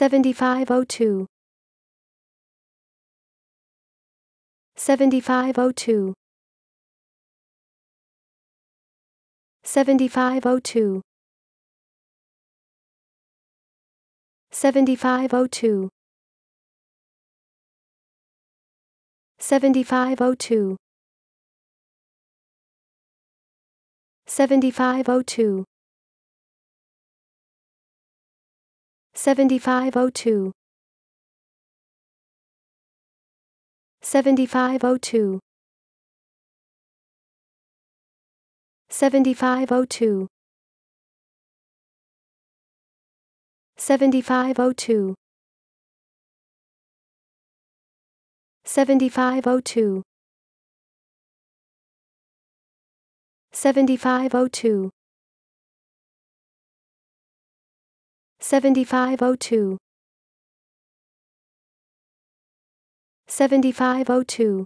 7502 7502 7502 7502 7502 7502 7502 7502 7502 7502 7502 7502 7502 7502